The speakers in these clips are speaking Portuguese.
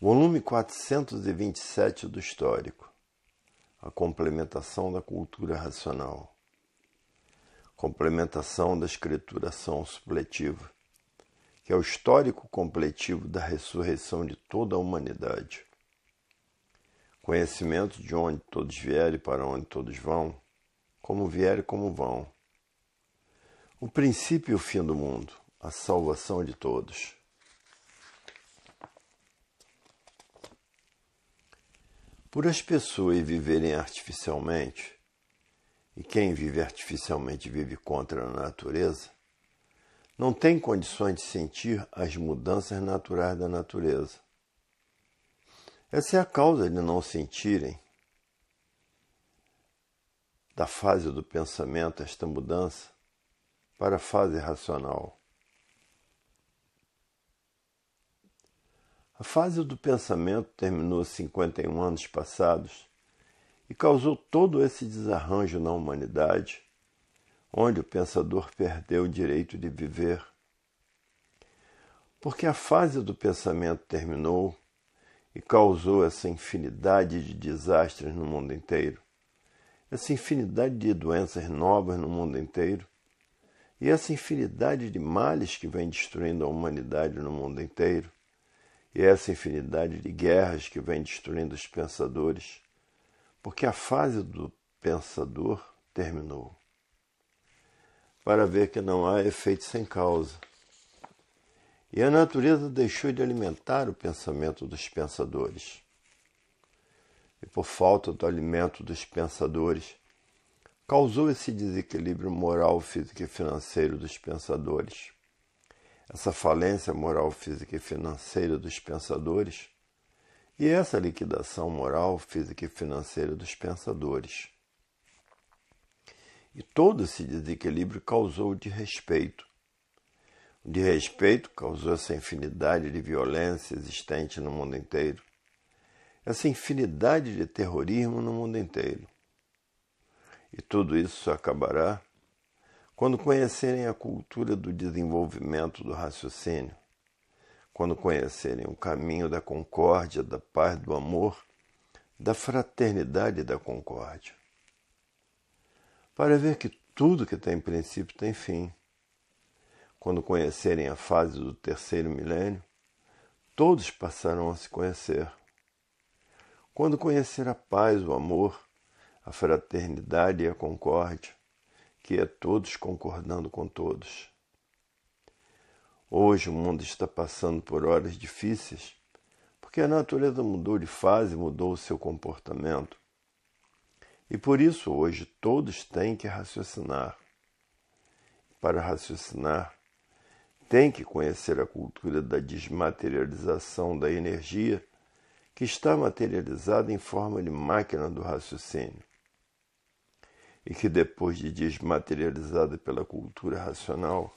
Volume 427 do Histórico A complementação da cultura racional. Complementação da escrituração supletiva, que é o histórico completivo da ressurreição de toda a humanidade. Conhecimento de onde todos vierem e para onde todos vão, como vierem e como vão. O princípio e o fim do mundo, a salvação de todos. Por as pessoas viverem artificialmente, e quem vive artificialmente vive contra a natureza, não tem condições de sentir as mudanças naturais da natureza. Essa é a causa de não sentirem da fase do pensamento esta mudança para a fase racional. A fase do pensamento terminou 51 anos passados e causou todo esse desarranjo na humanidade, onde o pensador perdeu o direito de viver. Porque a fase do pensamento terminou e causou essa infinidade de desastres no mundo inteiro, essa infinidade de doenças novas no mundo inteiro e essa infinidade de males que vem destruindo a humanidade no mundo inteiro e essa infinidade de guerras que vem destruindo os pensadores, porque a fase do pensador terminou. Para ver que não há efeito sem causa. E a natureza deixou de alimentar o pensamento dos pensadores. E por falta do alimento dos pensadores, causou esse desequilíbrio moral, físico e financeiro dos pensadores essa falência moral, física e financeira dos pensadores e essa liquidação moral, física e financeira dos pensadores. E todo esse desequilíbrio causou o respeito, O respeito causou essa infinidade de violência existente no mundo inteiro, essa infinidade de terrorismo no mundo inteiro. E tudo isso acabará quando conhecerem a cultura do desenvolvimento do raciocínio, quando conhecerem o caminho da concórdia, da paz, do amor, da fraternidade e da concórdia, para ver que tudo que tem princípio tem fim. Quando conhecerem a fase do terceiro milênio, todos passarão a se conhecer. Quando conhecer a paz, o amor, a fraternidade e a concórdia, que é todos concordando com todos. Hoje o mundo está passando por horas difíceis porque a natureza mudou de fase, mudou o seu comportamento. E por isso hoje todos têm que raciocinar. Para raciocinar, tem que conhecer a cultura da desmaterialização da energia que está materializada em forma de máquina do raciocínio e que, depois de desmaterializada pela cultura racional,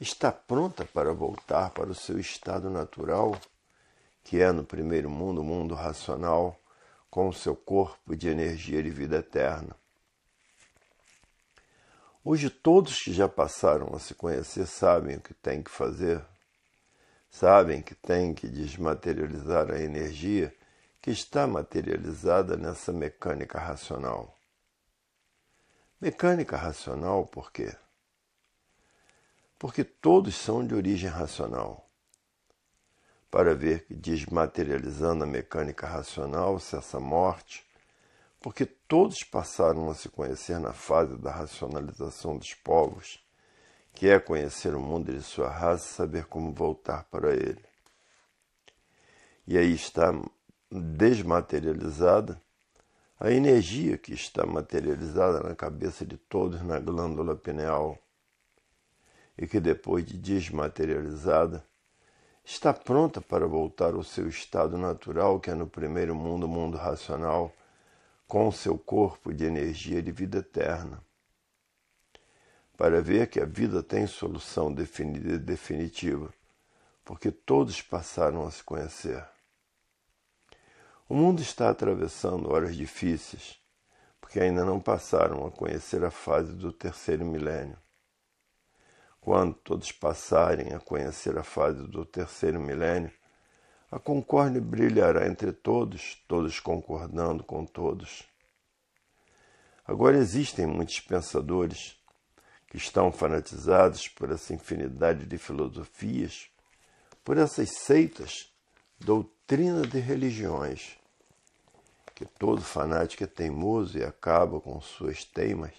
está pronta para voltar para o seu estado natural, que é no primeiro mundo o mundo racional, com o seu corpo de energia e vida eterna. Hoje todos que já passaram a se conhecer sabem o que têm que fazer, sabem que têm que desmaterializar a energia que está materializada nessa mecânica racional. Mecânica racional, por quê? Porque todos são de origem racional. Para ver que desmaterializando a mecânica racional cessa essa morte, porque todos passaram a se conhecer na fase da racionalização dos povos, que é conhecer o mundo e sua raça e saber como voltar para ele. E aí está desmaterializada a energia que está materializada na cabeça de todos na glândula pineal e que depois de desmaterializada está pronta para voltar ao seu estado natural, que é no primeiro mundo, mundo racional, com o seu corpo de energia de vida eterna. Para ver que a vida tem solução definida e definitiva, porque todos passaram a se conhecer. O mundo está atravessando horas difíceis, porque ainda não passaram a conhecer a fase do terceiro milênio. Quando todos passarem a conhecer a fase do terceiro milênio, a concórdia brilhará entre todos, todos concordando com todos. Agora existem muitos pensadores que estão fanatizados por essa infinidade de filosofias, por essas seitas doutrina de religiões, que todo fanático é teimoso e acaba com suas teimas,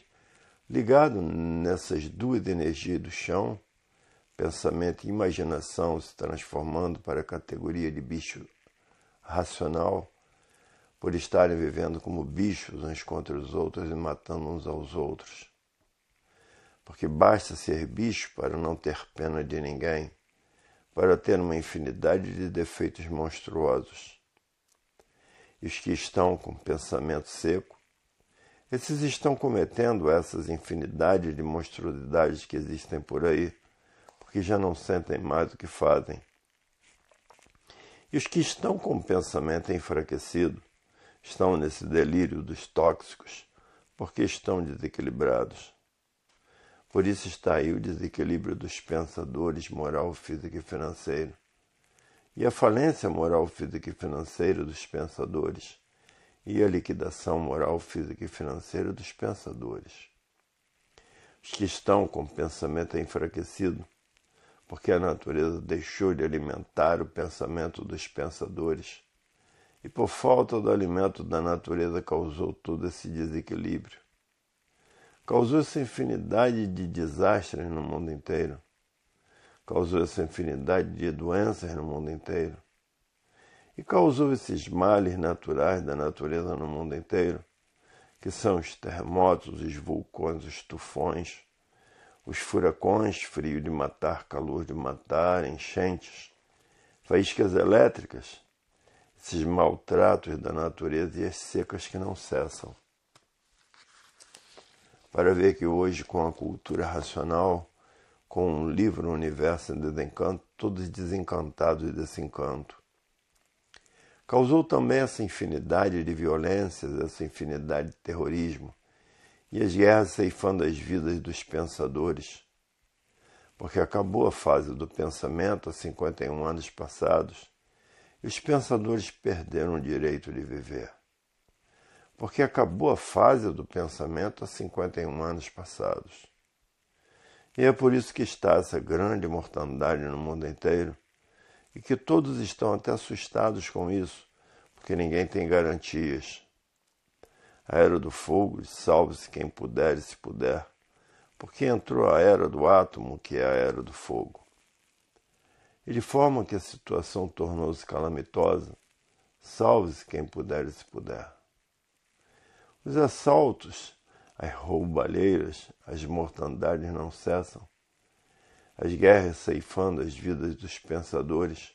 ligado nessas duas energias do chão, pensamento e imaginação se transformando para a categoria de bicho racional, por estarem vivendo como bichos uns contra os outros e matando uns aos outros. Porque basta ser bicho para não ter pena de ninguém para ter uma infinidade de defeitos monstruosos. E os que estão com pensamento seco, esses estão cometendo essas infinidades de monstruosidades que existem por aí, porque já não sentem mais o que fazem. E os que estão com o pensamento enfraquecido estão nesse delírio dos tóxicos, porque estão desequilibrados. Por isso está aí o desequilíbrio dos pensadores moral, físico e financeiro. E a falência moral, física e financeira dos pensadores. E a liquidação moral, física e financeira dos pensadores. Os que estão com o pensamento enfraquecido, porque a natureza deixou de alimentar o pensamento dos pensadores, e por falta do alimento da natureza causou todo esse desequilíbrio Causou-se infinidade de desastres no mundo inteiro. Causou-se infinidade de doenças no mundo inteiro. E causou esses males naturais da natureza no mundo inteiro, que são os terremotos, os vulcões, os tufões, os furacões, frio de matar, calor de matar, enchentes, faíscas elétricas, esses maltratos da natureza e as secas que não cessam para ver que hoje, com a cultura racional, com o livro Universo em Desencanto, todos desencantados desse encanto. Causou também essa infinidade de violências, essa infinidade de terrorismo e as guerras ceifando as vidas dos pensadores. Porque acabou a fase do pensamento há 51 anos passados e os pensadores perderam o direito de viver porque acabou a fase do pensamento há 51 anos passados. E é por isso que está essa grande mortandade no mundo inteiro e que todos estão até assustados com isso, porque ninguém tem garantias. A era do fogo, salve-se quem puder e se puder, porque entrou a era do átomo, que é a era do fogo. E de forma que a situação tornou-se calamitosa, salve-se quem puder e se puder. Os assaltos, as roubalheiras, as mortandades não cessam. As guerras ceifando as vidas dos pensadores,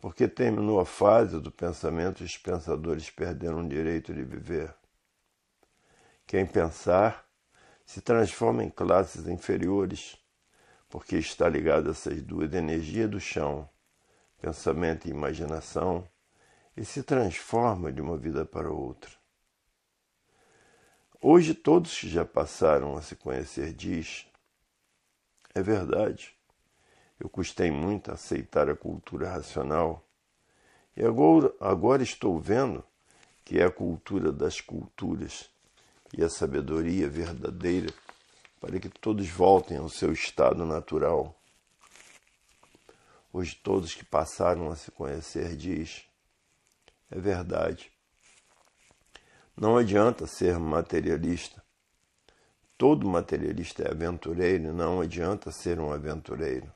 porque terminou a fase do pensamento e os pensadores perderam o direito de viver. Quem pensar se transforma em classes inferiores, porque está ligado a essas duas energias do chão, pensamento e imaginação, e se transforma de uma vida para outra. Hoje todos que já passaram a se conhecer diz: É verdade. Eu custei muito a aceitar a cultura racional. E agora, agora estou vendo que é a cultura das culturas e a sabedoria verdadeira para que todos voltem ao seu estado natural. Hoje todos que passaram a se conhecer diz: É verdade. Não adianta ser materialista. Todo materialista é aventureiro, não adianta ser um aventureiro.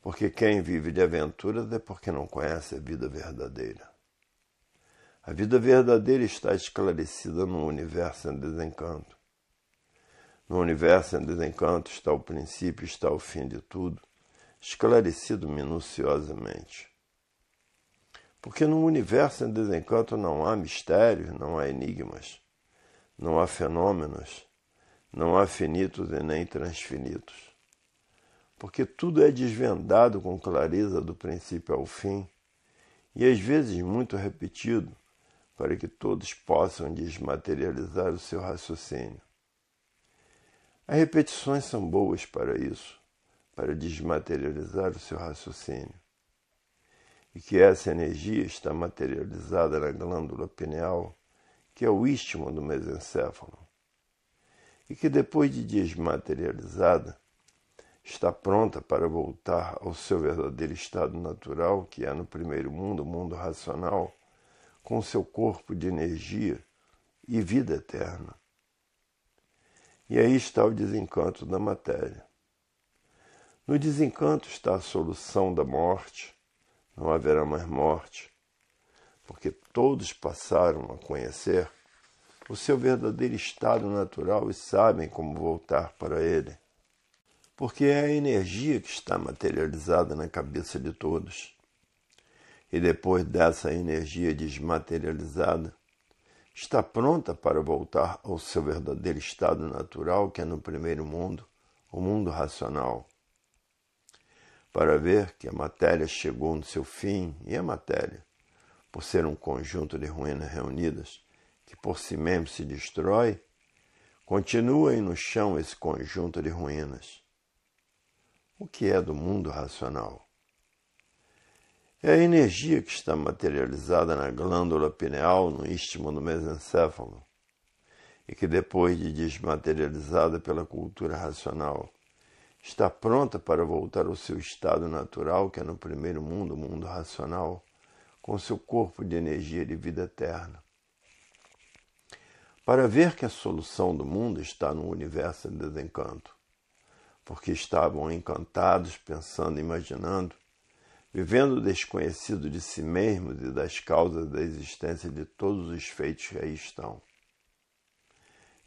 Porque quem vive de aventuras é porque não conhece a vida verdadeira. A vida verdadeira está esclarecida no universo em desencanto. No universo em desencanto está o princípio, está o fim de tudo, esclarecido minuciosamente. Porque no universo em desencanto não há mistérios, não há enigmas, não há fenômenos, não há finitos e nem transfinitos. Porque tudo é desvendado com clareza do princípio ao fim e às vezes muito repetido para que todos possam desmaterializar o seu raciocínio. As repetições são boas para isso, para desmaterializar o seu raciocínio e que essa energia está materializada na glândula pineal, que é o istmo do mesencéfalo, e que depois de desmaterializada, está pronta para voltar ao seu verdadeiro estado natural, que é no primeiro mundo, o mundo racional, com seu corpo de energia e vida eterna. E aí está o desencanto da matéria. No desencanto está a solução da morte, não haverá mais morte, porque todos passaram a conhecer o seu verdadeiro estado natural e sabem como voltar para ele. Porque é a energia que está materializada na cabeça de todos. E depois dessa energia desmaterializada, está pronta para voltar ao seu verdadeiro estado natural, que é no primeiro mundo, o mundo racional para ver que a matéria chegou no seu fim, e a matéria, por ser um conjunto de ruínas reunidas, que por si mesmo se destrói, continua continuem no chão esse conjunto de ruínas. O que é do mundo racional? É a energia que está materializada na glândula pineal, no istmo do mesencéfalo, e que depois de desmaterializada pela cultura racional está pronta para voltar ao seu estado natural, que é no primeiro mundo, o mundo racional, com seu corpo de energia de vida eterna. Para ver que a solução do mundo está no universo de desencanto, porque estavam encantados, pensando, imaginando, vivendo desconhecido de si mesmos e das causas da existência de todos os feitos que aí estão.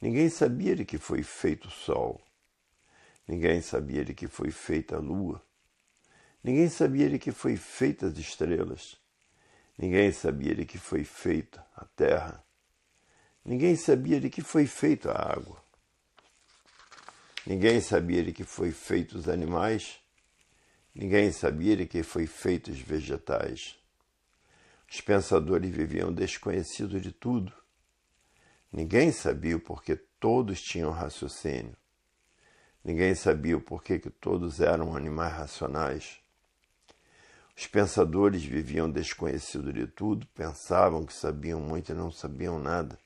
Ninguém sabia de que foi feito o sol, Ninguém sabia de que foi feita a lua. Ninguém sabia de que foi feita as estrelas. Ninguém sabia de que foi feita a terra. Ninguém sabia de que foi feita a água. Ninguém sabia de que foi feitos os animais. Ninguém sabia de que foi feitos os vegetais. Os pensadores viviam desconhecidos de tudo. Ninguém sabia porque todos tinham raciocínio. Ninguém sabia o porquê que todos eram animais racionais. Os pensadores viviam desconhecidos de tudo, pensavam que sabiam muito e não sabiam nada.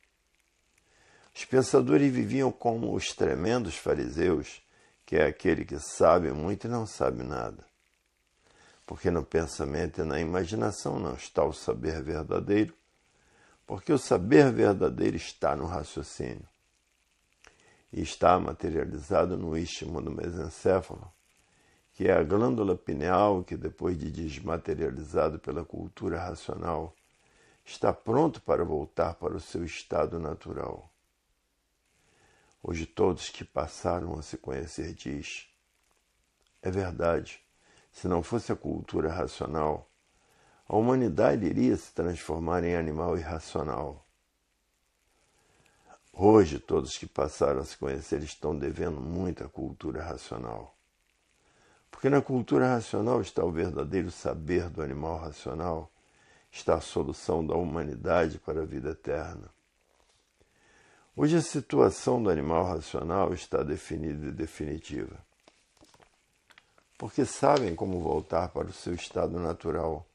Os pensadores viviam como os tremendos fariseus, que é aquele que sabe muito e não sabe nada. Porque no pensamento e na imaginação não está o saber verdadeiro, porque o saber verdadeiro está no raciocínio e está materializado no istmo do mesencéfalo, que é a glândula pineal que, depois de desmaterializado pela cultura racional, está pronto para voltar para o seu estado natural. Hoje todos que passaram a se conhecer diz: é verdade, se não fosse a cultura racional, a humanidade iria se transformar em animal irracional. Hoje, todos que passaram a se conhecer estão devendo muito à cultura racional. Porque na cultura racional está o verdadeiro saber do animal racional, está a solução da humanidade para a vida eterna. Hoje, a situação do animal racional está definida e definitiva. Porque sabem como voltar para o seu estado natural.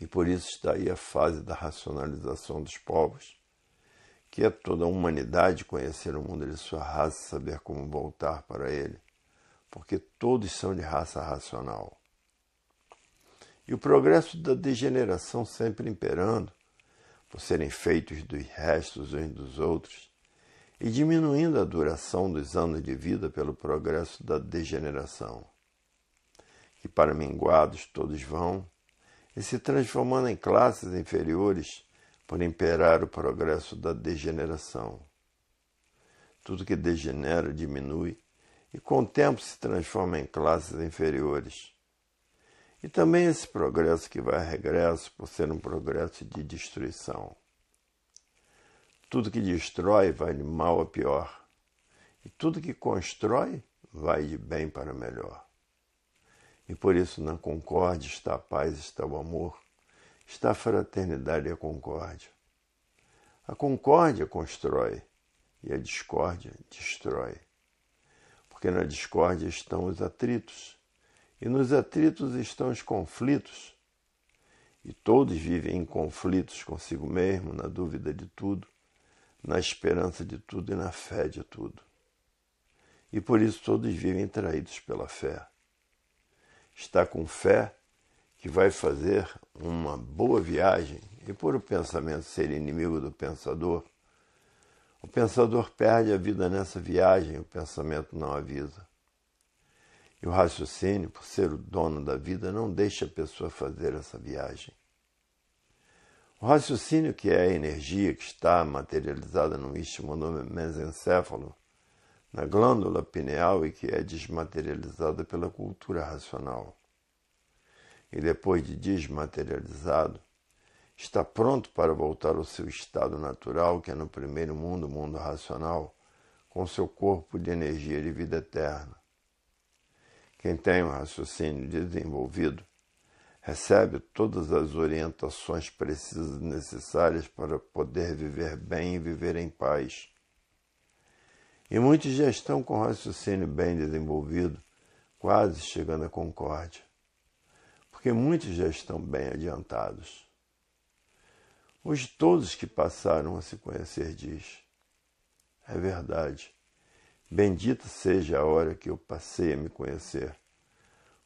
E por isso está aí a fase da racionalização dos povos que é toda a humanidade conhecer o mundo de sua raça e saber como voltar para ele, porque todos são de raça racional. E o progresso da degeneração sempre imperando, por serem feitos dos restos uns dos outros, e diminuindo a duração dos anos de vida pelo progresso da degeneração, que para minguados todos vão, e se transformando em classes inferiores por imperar o progresso da degeneração. Tudo que degenera diminui e com o tempo se transforma em classes inferiores. E também esse progresso que vai a regresso por ser um progresso de destruição. Tudo que destrói vai de mal a pior, e tudo que constrói vai de bem para melhor. E por isso na concórdia está a paz, está o amor, está a fraternidade e a concórdia. A concórdia constrói e a discórdia destrói. Porque na discórdia estão os atritos, e nos atritos estão os conflitos. E todos vivem em conflitos consigo mesmo, na dúvida de tudo, na esperança de tudo e na fé de tudo. E por isso todos vivem traídos pela fé. Está com fé que vai fazer uma boa viagem, e por o pensamento ser inimigo do pensador, o pensador perde a vida nessa viagem, o pensamento não avisa. E o raciocínio, por ser o dono da vida, não deixa a pessoa fazer essa viagem. O raciocínio, que é a energia que está materializada no istmo do mesencéfalo, na glândula pineal e que é desmaterializada pela cultura racional e depois de desmaterializado, está pronto para voltar ao seu estado natural, que é no primeiro mundo, mundo racional, com seu corpo de energia de vida eterna. Quem tem um raciocínio desenvolvido recebe todas as orientações precisas e necessárias para poder viver bem e viver em paz. E muitos já estão com raciocínio bem desenvolvido, quase chegando à concórdia porque muitos já estão bem adiantados. Hoje todos que passaram a se conhecer diz: É verdade. Bendita seja a hora que eu passei a me conhecer,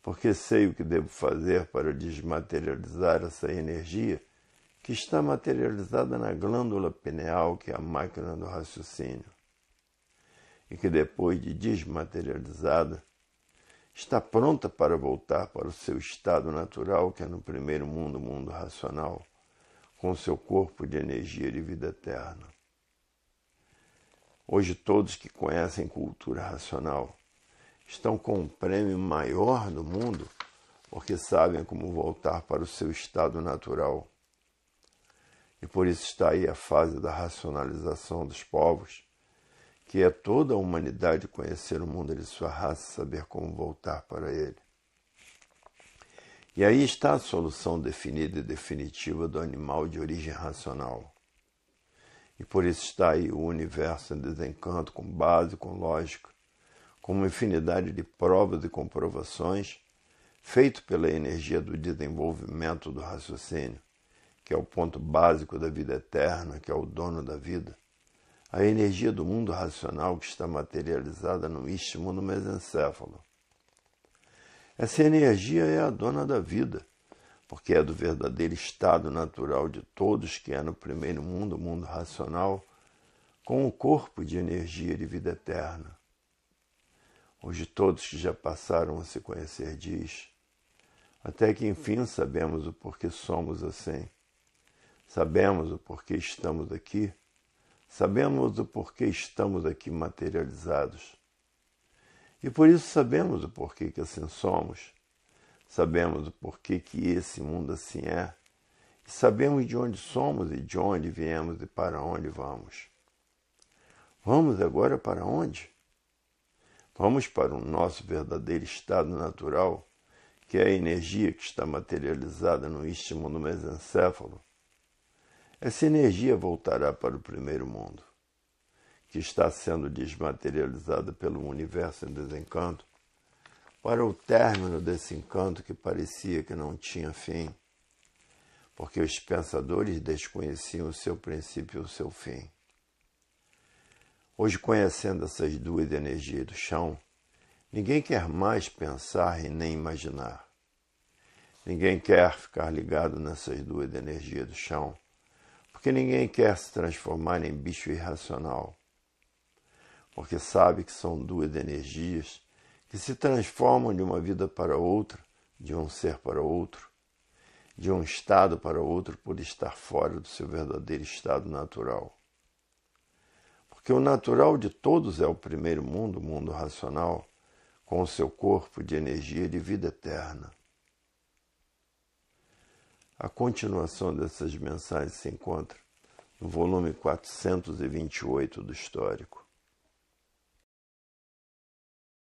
porque sei o que devo fazer para desmaterializar essa energia que está materializada na glândula pineal, que é a máquina do raciocínio, e que depois de desmaterializada está pronta para voltar para o seu estado natural, que é no primeiro mundo, mundo racional, com seu corpo de energia de vida eterna. Hoje, todos que conhecem cultura racional estão com o prêmio maior do mundo porque sabem como voltar para o seu estado natural. E por isso está aí a fase da racionalização dos povos que é toda a humanidade conhecer o mundo de sua raça, saber como voltar para ele. E aí está a solução definida e definitiva do animal de origem racional. E por isso está aí o universo em desencanto, com base, com lógica, com uma infinidade de provas e comprovações, feito pela energia do desenvolvimento do raciocínio, que é o ponto básico da vida eterna, que é o dono da vida a energia do mundo racional que está materializada no istmo no mesencéfalo. Essa energia é a dona da vida, porque é do verdadeiro estado natural de todos, que é no primeiro mundo, o mundo racional, com o corpo de energia de vida eterna. Hoje todos que já passaram a se conhecer diz, até que enfim sabemos o porquê somos assim. Sabemos o porquê estamos aqui Sabemos o porquê estamos aqui materializados. E por isso sabemos o porquê que assim somos. Sabemos o porquê que esse mundo assim é. E sabemos de onde somos e de onde viemos e para onde vamos. Vamos agora para onde? Vamos para o nosso verdadeiro estado natural, que é a energia que está materializada no istmo do mesencéfalo, essa energia voltará para o primeiro mundo, que está sendo desmaterializada pelo universo em desencanto, para o término desse encanto que parecia que não tinha fim, porque os pensadores desconheciam o seu princípio e o seu fim. Hoje, conhecendo essas duas energias do chão, ninguém quer mais pensar e nem imaginar. Ninguém quer ficar ligado nessas duas energias do chão porque ninguém quer se transformar em bicho irracional. Porque sabe que são duas energias que se transformam de uma vida para outra, de um ser para outro, de um estado para outro por estar fora do seu verdadeiro estado natural. Porque o natural de todos é o primeiro mundo, o mundo racional, com o seu corpo de energia de vida eterna. A continuação dessas mensagens se encontra no volume 428 do Histórico.